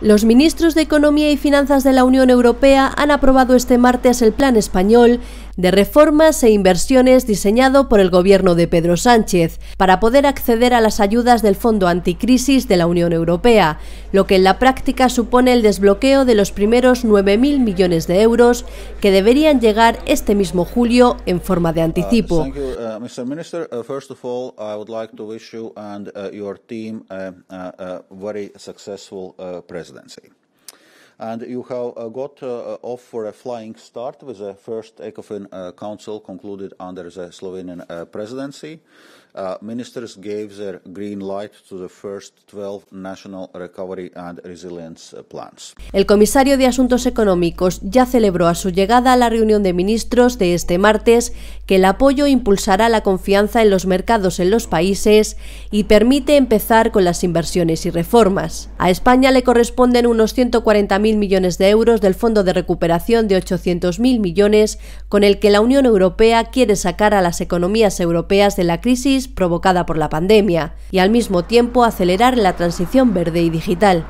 Los ministros de Economía y Finanzas de la Unión Europea han aprobado este martes el Plan Español de Reformas e Inversiones diseñado por el gobierno de Pedro Sánchez para poder acceder a las ayudas del Fondo Anticrisis de la Unión Europea, lo que en la práctica supone el desbloqueo de los primeros 9.000 millones de euros que deberían llegar este mismo julio en forma de ah, anticipo. Uh, Mr. Minister, uh, first of all, I would like to wish you and uh, your team a very successful presidency. And you have uh, got uh, uh, off for a flying start with the first ECOFIN Council concluded under the Slovenian presidency. ministers gave their green light to the first 12 national recovery and resilience plans. El comisario de Asuntos Económicos ya celebró a su llegada a la reunión de ministros de este martes que el apoyo impulsará la confianza en los mercados en los países y permite empezar con las inversiones y reformas. A España le corresponden unos 140.000 millones de euros del Fondo de Recuperación de 800.000 millones con el que la Unión Europea quiere sacar a las economías europeas de la crisis provocada por la pandemia y al mismo tiempo acelerar la transición verde y digital.